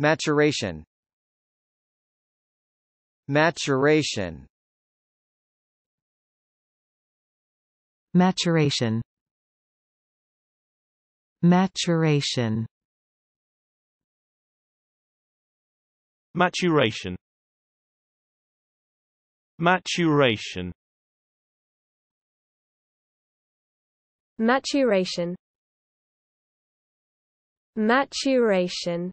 Maturation Maturation Maturation Maturation Maturation Maturation Maturation Maturation